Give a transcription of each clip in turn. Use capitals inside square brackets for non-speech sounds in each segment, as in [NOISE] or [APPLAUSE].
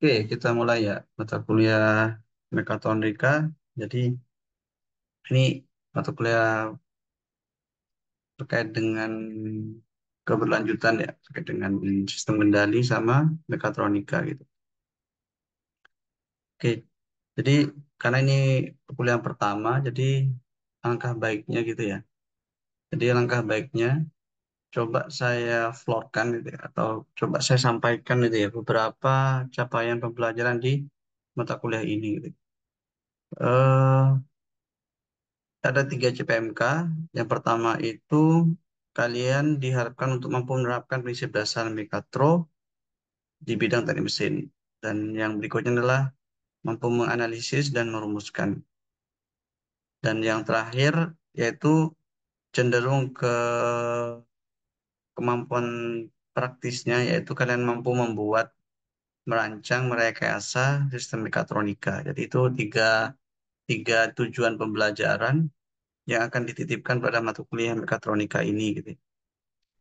Oke, kita mulai ya mata kuliah mekatronika. Jadi ini mata kuliah terkait dengan keberlanjutan ya, terkait dengan sistem kendali sama mekatronika gitu. Oke, jadi karena ini perkuliahan pertama, jadi langkah baiknya gitu ya. Jadi langkah baiknya coba saya floorkan gitu ya, atau coba saya sampaikan gitu ya beberapa capaian pembelajaran di mata kuliah ini gitu. Uh, ada tiga CPMK. Yang pertama itu kalian diharapkan untuk mampu menerapkan prinsip dasar mekatro di bidang teknik mesin. Dan yang berikutnya adalah mampu menganalisis dan merumuskan. Dan yang terakhir yaitu cenderung ke kemampuan praktisnya yaitu kalian mampu membuat, merancang, merekayasa sistem mekatronika. Jadi itu tiga, tiga tujuan pembelajaran yang akan dititipkan pada mata kuliah mekatronika ini gitu.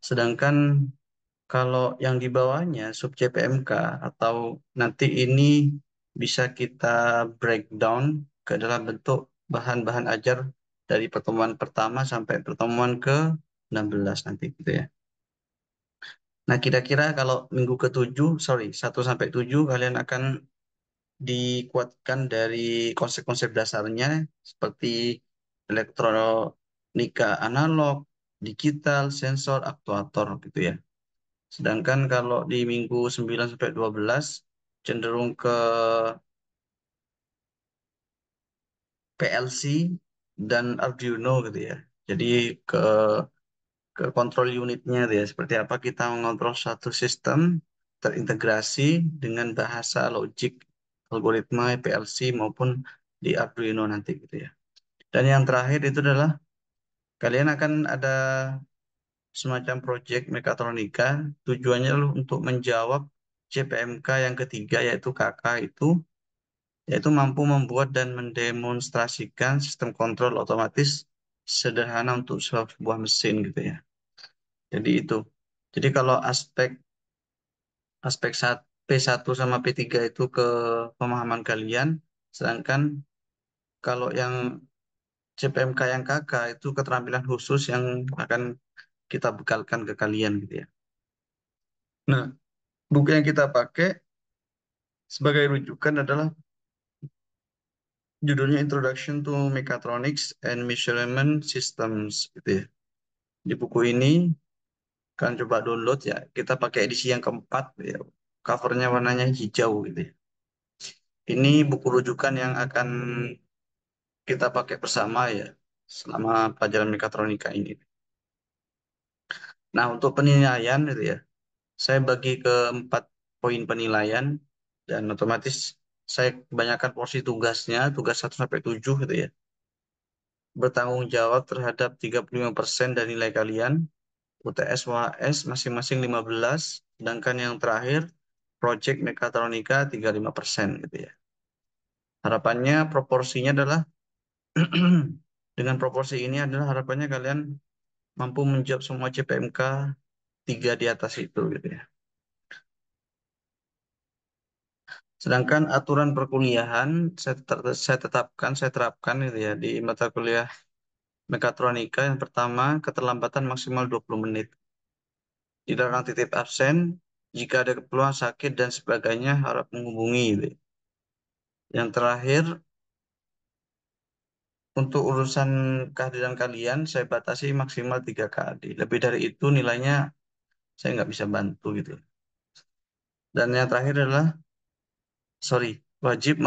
Sedangkan kalau yang di bawahnya sub CPMK atau nanti ini bisa kita breakdown ke dalam bentuk bahan-bahan ajar dari pertemuan pertama sampai pertemuan ke 16 nanti gitu ya. Nah, kira-kira kalau minggu ke-7, sorry, 1 sampai 7 kalian akan dikuatkan dari konsep-konsep dasarnya seperti elektronika analog, digital, sensor, aktuator gitu ya. Sedangkan kalau di minggu 9 sampai 12 cenderung ke PLC dan Arduino gitu ya. Jadi ke ke kontrol unitnya ya seperti apa kita mengontrol satu sistem terintegrasi dengan bahasa logik algoritma e PLC maupun di Arduino nanti gitu ya dan yang terakhir itu adalah kalian akan ada semacam proyek mekatronika tujuannya lo untuk menjawab CPMK yang ketiga yaitu KK itu yaitu mampu membuat dan mendemonstrasikan sistem kontrol otomatis sederhana untuk sebuah mesin gitu ya. Jadi itu. Jadi kalau aspek aspek P1 sama P3 itu ke pemahaman kalian, sedangkan kalau yang CPMK yang KK itu keterampilan khusus yang akan kita bekalkan ke kalian gitu ya. Nah, buku yang kita pakai sebagai rujukan adalah judulnya Introduction to Mechatronics and Measurement Systems gitu ya. Di buku ini kan coba download ya. Kita pakai edisi yang keempat. Ya. Covernya warnanya hijau gitu ya. Ini buku rujukan yang akan kita pakai bersama ya selama pelajaran mekatronika ini. Nah, untuk penilaian gitu ya. Saya bagi ke empat poin penilaian dan otomatis saya kebanyakan porsi tugasnya, tugas 1 sampai 7 gitu ya bertanggung jawab terhadap 35% dari nilai kalian, UTS UAS masing-masing 15, sedangkan yang terakhir Project Mekatronika 35% gitu ya. Harapannya proporsinya adalah [CLEARS THROAT] dengan proporsi ini adalah harapannya kalian mampu menjawab semua CPMK 3 di atas itu gitu ya. Sedangkan aturan perkuliahan saya, saya tetapkan, saya terapkan gitu ya di mata kuliah mekatronika yang pertama keterlambatan maksimal 20 menit. dilarang titip absen, jika ada keperluan sakit dan sebagainya harap menghubungi. Yang terakhir, untuk urusan kehadiran kalian saya batasi maksimal 3 KAD. Lebih dari itu nilainya saya nggak bisa bantu gitu. Dan yang terakhir adalah, sorry, wajib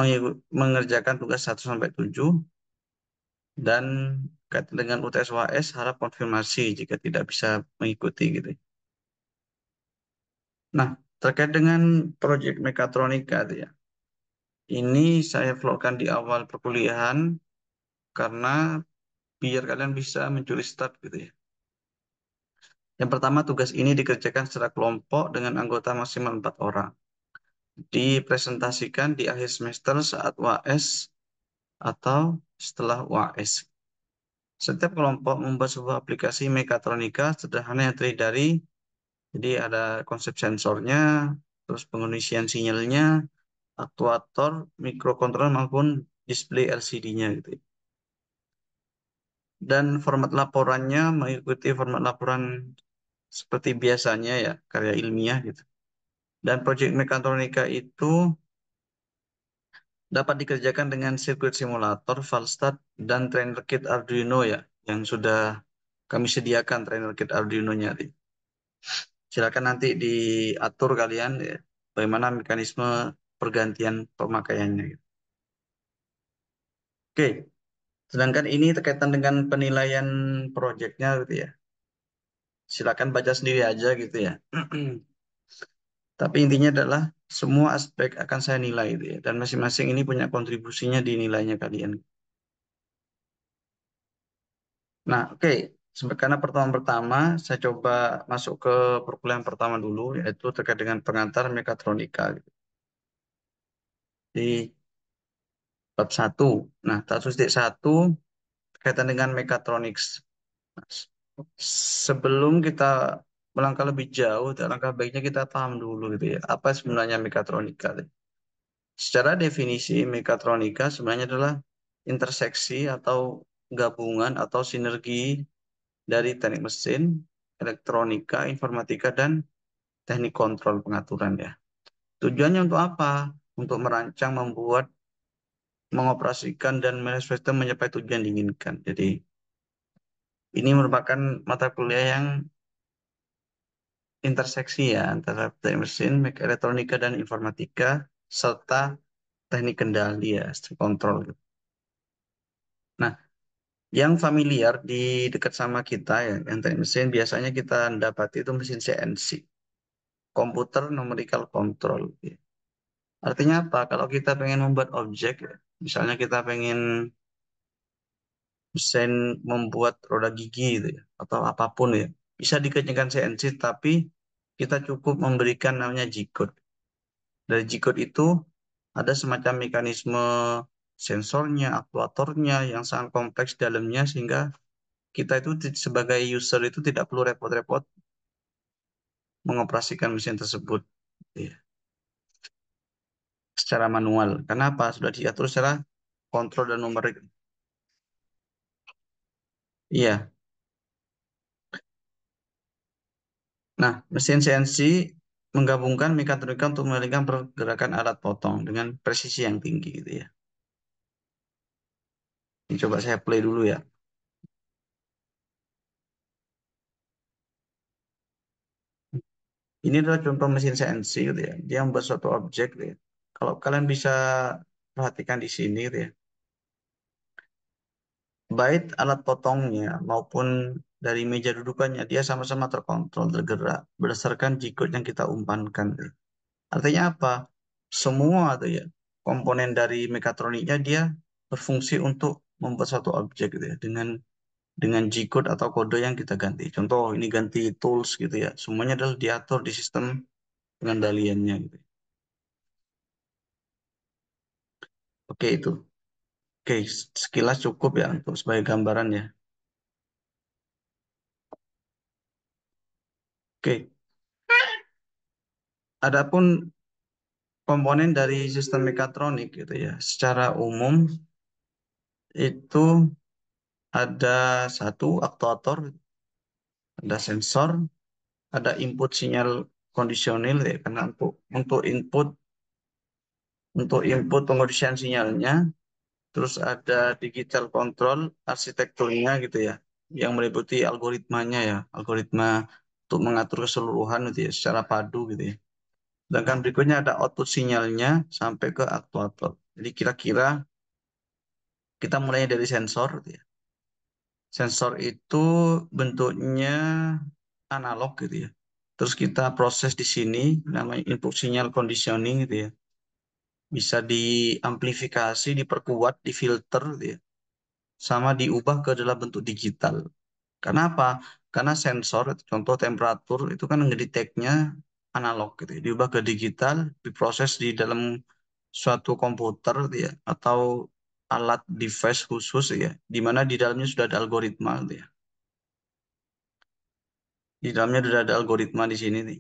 mengerjakan tugas 1 sampai 7 dan terkait dengan UTS UAS harap konfirmasi jika tidak bisa mengikuti gitu. Nah, terkait dengan proyek mekatronika itu ya. Ini saya vlogkan di awal perkuliahan karena biar kalian bisa mencuri start gitu ya. Yang pertama tugas ini dikerjakan secara kelompok dengan anggota maksimal empat orang. Dipresentasikan di akhir semester saat UAS atau setelah UAS. Setiap kelompok membuat sebuah aplikasi mekatronika sederhana yang terdiri dari jadi ada konsep sensornya, terus pengisian sinyalnya, aktuator, mikrokontroler maupun display LCD-nya gitu. Dan format laporannya mengikuti format laporan seperti biasanya ya, karya ilmiah gitu. Dan proyek mekatronika itu dapat dikerjakan dengan sirkuit simulator, Falstad, dan trainer kit Arduino ya, yang sudah kami sediakan trainer kit Arduino-nya. Silakan nanti diatur kalian ya, bagaimana mekanisme pergantian pemakaiannya. Ya. Oke, sedangkan ini terkaitan dengan penilaian proyeknya gitu ya. Silakan baca sendiri aja gitu ya. [CLEARS THROAT] Tapi intinya adalah semua aspek akan saya nilai itu ya. Dan masing-masing ini punya kontribusinya di nilainya kalian. Nah, oke. Okay. Karena pertemuan pertama, saya coba masuk ke perkuliahan pertama dulu, yaitu terkait dengan pengantar mekatronika. Di bab 1. Nah, status D 1 kaitan dengan mekatronics. Nah, sebelum kita melangkah lebih jauh, langkah baiknya kita paham dulu gitu ya, apa sebenarnya mekatronika. Secara definisi mekatronika sebenarnya adalah interseksi atau gabungan atau sinergi dari teknik mesin, elektronika, informatika, dan teknik kontrol pengaturan ya. Tujuannya untuk apa? Untuk merancang, membuat, mengoperasikan, dan manajemen mencapai tujuan diinginkan. Jadi ini merupakan mata kuliah yang interseksi ya antara teknik mesin, elektronika dan informatika serta teknik kendali ya, kontrol control. Nah, yang familiar di dekat sama kita ya, yang teknik mesin biasanya kita dapat itu mesin CNC, komputer numerical control. Ya. Artinya apa? Kalau kita pengen membuat objek, ya, misalnya kita pengen mesin membuat roda gigi gitu ya, atau apapun ya, bisa dikerjakan CNC tapi kita cukup memberikan namanya G-code. Dari G-code itu ada semacam mekanisme sensornya, aktuatornya yang sangat kompleks dalamnya sehingga kita itu sebagai user itu tidak perlu repot-repot mengoperasikan mesin tersebut ya. secara manual. Kenapa? Sudah diatur secara kontrol dan numerik. Iya, Nah, mesin CNC menggabungkan mekatronika untuk menghasilkan pergerakan alat potong dengan presisi yang tinggi gitu ya. Ini coba saya play dulu ya. Ini adalah contoh mesin CNC gitu ya. Dia membuat suatu objek gitu ya. Kalau kalian bisa perhatikan di sini gitu ya baik alat potongnya maupun dari meja dudukannya dia sama-sama terkontrol tergerak berdasarkan jikut yang kita umpankan. Artinya apa? Semua itu ya komponen dari mekatroniknya dia berfungsi untuk membuat satu objek gitu ya dengan dengan jikut atau kode yang kita ganti. Contoh ini ganti tools gitu ya. Semuanya adalah diatur di sistem pengendaliannya gitu. Ya. Oke itu. Oke, sekilas cukup ya untuk sebagai gambaran ya. Oke. Adapun komponen dari sistem mekatronik gitu ya, secara umum itu ada satu aktuator, ada sensor, ada input sinyal kondisional ya karena untuk untuk input untuk input pengondisian sinyalnya terus ada digital control arsitekturnya gitu ya, yang meliputi algoritmanya ya, algoritma untuk mengatur keseluruhan gitu ya, secara padu gitu ya. Sedangkan berikutnya ada output sinyalnya sampai ke aktuator. Jadi kira-kira kita mulainya dari sensor. Gitu ya. Sensor itu bentuknya analog gitu ya. Terus kita proses di sini namanya input sinyal conditioning gitu ya bisa diamplifikasi, diperkuat, difilter gitu ya. Sama diubah ke dalam bentuk digital. Kenapa? Karena sensor, contoh temperatur itu kan ngedeteknya analog gitu ya. Diubah ke digital, diproses di dalam suatu komputer gitu ya atau alat device khusus gitu ya, di mana di dalamnya sudah ada algoritma gitu ya. Di dalamnya sudah ada algoritma di sini nih.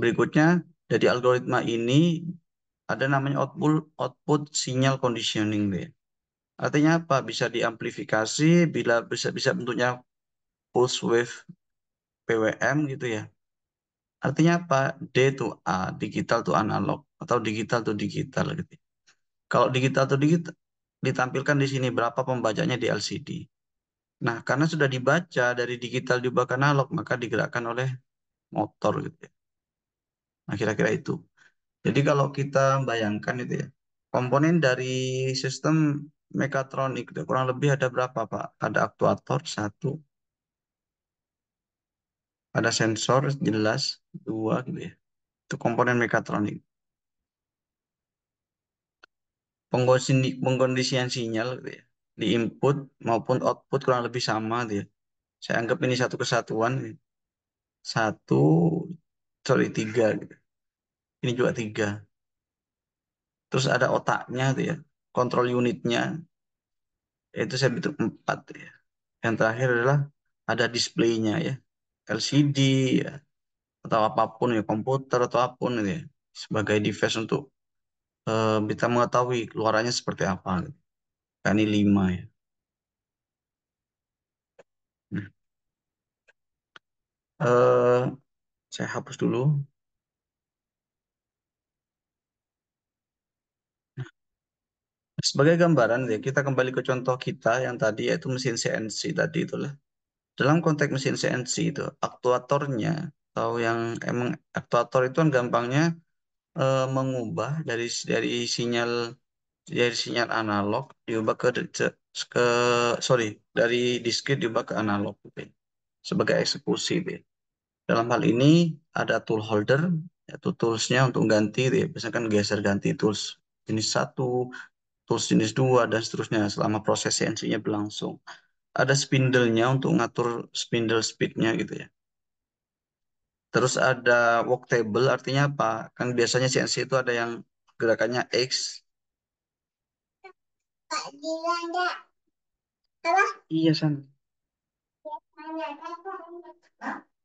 Berikutnya, dari algoritma ini ada namanya output output sinyal conditioning deh. Artinya apa? Bisa diamplifikasi bila bisa bisa bentuknya pulse wave PWM gitu ya. Artinya apa? D to A, digital to analog atau digital to digital gitu. Ya. Kalau digital to digital ditampilkan di sini berapa pembacanya di LCD. Nah, karena sudah dibaca dari digital diubah ke analog, maka digerakkan oleh motor gitu ya. Nah, kira-kira itu. Jadi kalau kita bayangkan itu ya, komponen dari sistem mekatronik itu kurang lebih ada berapa, Pak? Ada aktuator satu, ada sensor jelas dua gitu ya. Itu komponen mekatronik. Pengkondisian sinyal gitu ya. Di input maupun output kurang lebih sama gitu ya. Saya anggap ini satu kesatuan. Satu, sorry tiga gitu. ini juga tiga terus ada otaknya tuh ya kontrol unitnya itu saya bentuk empat ya yang terakhir adalah ada displaynya ya LCD ya atau apapun ya komputer atau apapun gitu ya sebagai device untuk uh, bisa mengetahui keluarannya seperti apa gitu. Nah, ini lima ya uh, saya hapus dulu. Nah, sebagai gambaran, ya, kita kembali ke contoh kita yang tadi yaitu mesin CNC tadi itulah. Dalam konteks mesin CNC itu, aktuatornya atau yang emang aktuator itu kan gampangnya e, mengubah dari dari sinyal dari sinyal analog diubah ke ke sorry dari diskrit diubah ke analog gitu. sebagai eksekusi gitu. Dalam hal ini ada tool holder, yaitu toolsnya untuk ganti, misalkan geser ganti tools jenis satu, tools jenis dua dan seterusnya selama proses CNC-nya berlangsung. Ada spindle-nya untuk ngatur spindle speed-nya gitu ya. Terus ada walk table artinya apa? Kan biasanya CNC itu ada yang gerakannya X. Pak Dilanda. Apa? Iya, San. Iya, San.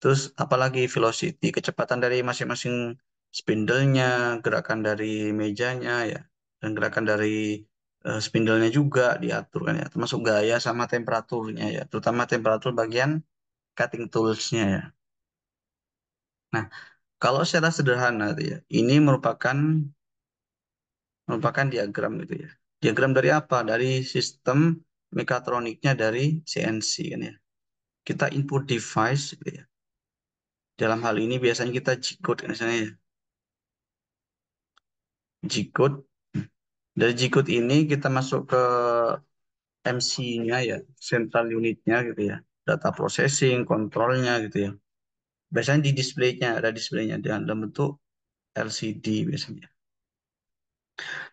Terus apalagi velocity, kecepatan dari masing-masing spindlenya, gerakan dari mejanya ya, dan gerakan dari uh, eh, spindlenya juga diatur kan ya, termasuk gaya sama temperaturnya ya, terutama temperatur bagian cutting tools-nya ya. Nah, kalau secara sederhana ya, ini merupakan merupakan diagram gitu ya. Diagram dari apa? Dari sistem mekatroniknya dari CNC kan ya. Kita input device gitu ya. Dalam hal ini biasanya kita G-code misalnya ya. g Dari g ini kita masuk ke MC-nya ya, central unitnya gitu ya. Data processing, kontrolnya gitu ya. Biasanya di display-nya, ada display-nya dalam bentuk LCD biasanya.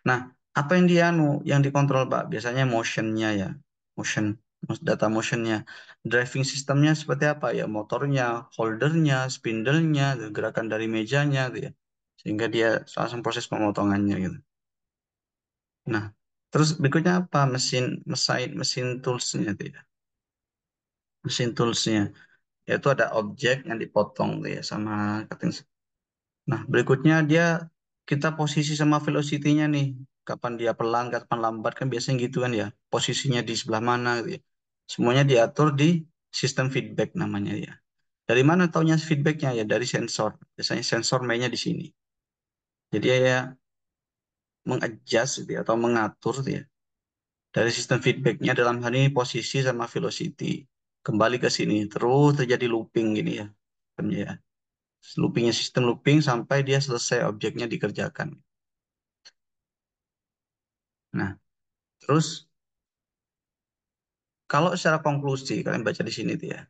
Nah, apa yang dianu, yang dikontrol Pak? Biasanya motion-nya ya, motion data motionnya. Driving sistemnya seperti apa ya? Motornya, holdernya, spindlenya, gerakan dari mejanya, gitu ya. Sehingga dia langsung proses pemotongannya gitu. Nah, terus berikutnya apa? Mesin, mesin, mesin toolsnya gitu ya. Mesin toolsnya yaitu ada objek yang dipotong gitu ya sama cutting. Nah, berikutnya dia kita posisi sama velocity-nya nih kapan dia pelan kapan lambat kan biasanya gitu kan ya posisinya di sebelah mana gitu ya. semuanya diatur di sistem feedback namanya ya dari mana taunya feedbacknya ya dari sensor biasanya sensor mainnya di sini jadi ya, ya mengadjust gitu ya, atau mengatur gitu ya dari sistem feedbacknya dalam hal ini posisi sama velocity kembali ke sini terus terjadi looping gini ya ya loopingnya sistem looping sampai dia selesai objeknya dikerjakan Nah, terus kalau secara konklusi kalian baca di sini tuh ya.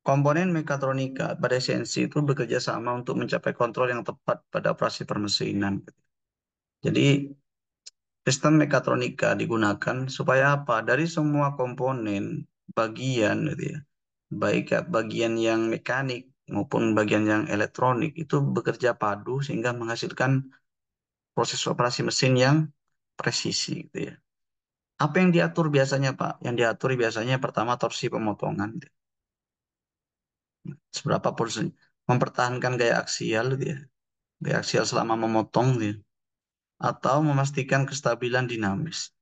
Komponen mekatronika pada esensi itu bekerja sama untuk mencapai kontrol yang tepat pada operasi permesinan. Jadi sistem mekatronika digunakan supaya apa? Dari semua komponen bagian gitu ya. Baik ya, bagian yang mekanik maupun bagian yang elektronik itu bekerja padu sehingga menghasilkan proses operasi mesin yang presisi gitu ya. Apa yang diatur biasanya Pak? Yang diatur biasanya pertama torsi pemotongan. Gitu. Seberapa porsi mempertahankan gaya aksial gitu ya. Gaya aksial selama memotong gitu. Ya. Atau memastikan kestabilan dinamis.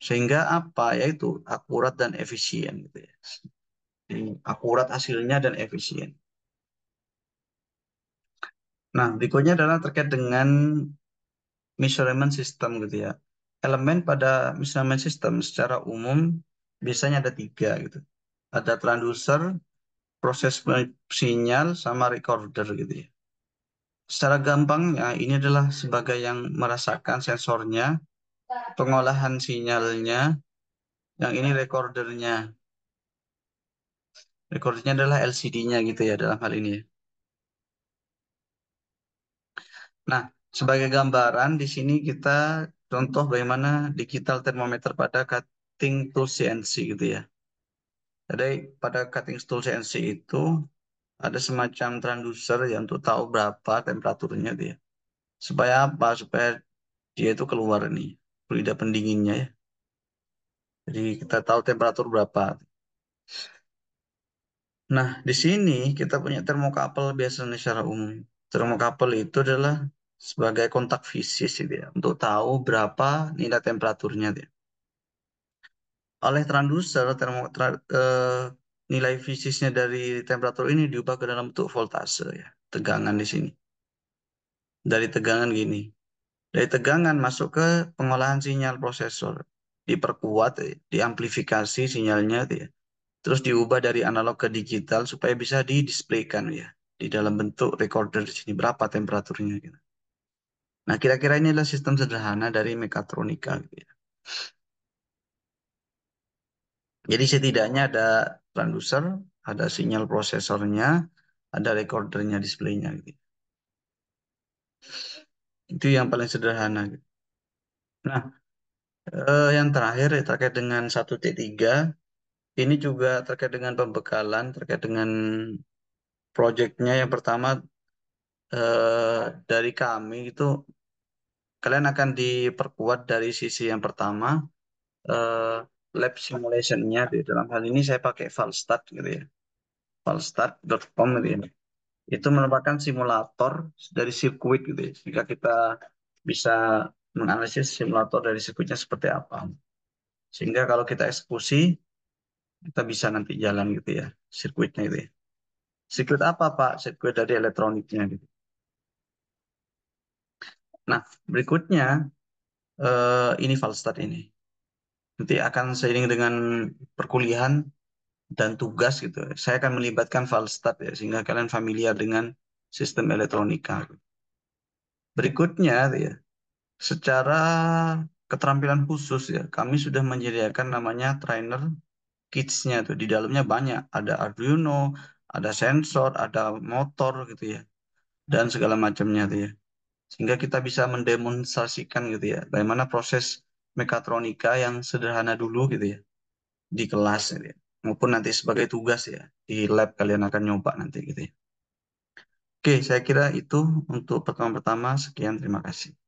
Sehingga apa? Yaitu akurat dan efisien gitu ya. Akurat hasilnya dan efisien. Nah, berikutnya adalah terkait dengan measurement system gitu ya. Elemen pada measurement system secara umum biasanya ada tiga gitu. Ada transducer, proses sinyal, sama recorder gitu ya. Secara gampang ya ini adalah sebagai yang merasakan sensornya, pengolahan sinyalnya, yang ini recordernya. Recordernya adalah LCD-nya gitu ya dalam hal ini ya. Nah, sebagai gambaran di sini kita contoh bagaimana digital termometer pada cutting tool CNC gitu ya. Jadi pada cutting tool CNC itu ada semacam transducer yang untuk tahu berapa temperaturnya dia. Gitu ya. Supaya apa? Supaya dia itu keluar nih fluida pendinginnya ya. Jadi kita tahu temperatur berapa. Nah, di sini kita punya termokapel biasanya secara umum. Termokapel itu adalah sebagai kontak fisik gitu ya, untuk tahu berapa nilai temperaturnya. dia Oleh transducer, termo, tra, eh, nilai fisiknya dari temperatur ini diubah ke dalam bentuk voltase ya, tegangan di sini. Dari tegangan gini. Dari tegangan masuk ke pengolahan sinyal prosesor. Diperkuat, eh, diamplifikasi sinyalnya ya. Terus diubah dari analog ke digital supaya bisa didisplaykan ya di dalam bentuk recorder di sini berapa temperaturnya gitu. Nah, kira-kira ini adalah sistem sederhana dari mekatronika gitu ya. Jadi setidaknya ada transducer, ada sinyal prosesornya, ada recordernya, displaynya gitu. Itu yang paling sederhana gitu. Nah, eh, yang terakhir ya, terkait dengan 1T3 ini juga terkait dengan pembekalan, terkait dengan Projectnya yang pertama eh, dari kami itu kalian akan diperkuat dari sisi yang pertama eh, lab simulationnya di dalam hal ini saya pakai Falstart gitu ya Falstart.com gitu ya itu merupakan simulator dari sirkuit gitu ya jika kita bisa menganalisis simulator dari sirkuitnya seperti apa sehingga kalau kita eksekusi kita bisa nanti jalan gitu ya sirkuitnya gitu ya Sirkuit apa Pak? Sirkuit dari elektroniknya gitu. Nah, berikutnya eh, ini Falstad ini. Nanti akan seiring dengan perkuliahan dan tugas gitu. Saya akan melibatkan Falstad ya, sehingga kalian familiar dengan sistem elektronika. Berikutnya gitu ya, secara keterampilan khusus ya, kami sudah menyediakan namanya trainer kitsnya tuh. Di dalamnya banyak, ada Arduino, ada sensor, ada motor gitu ya, dan segala macamnya tuh ya. Sehingga kita bisa mendemonstrasikan gitu ya, bagaimana proses mekatronika yang sederhana dulu gitu ya, di kelas gitu ya. maupun nanti sebagai tugas ya, di lab kalian akan nyoba nanti gitu ya. Oke, saya kira itu untuk pertemuan pertama. Sekian, terima kasih.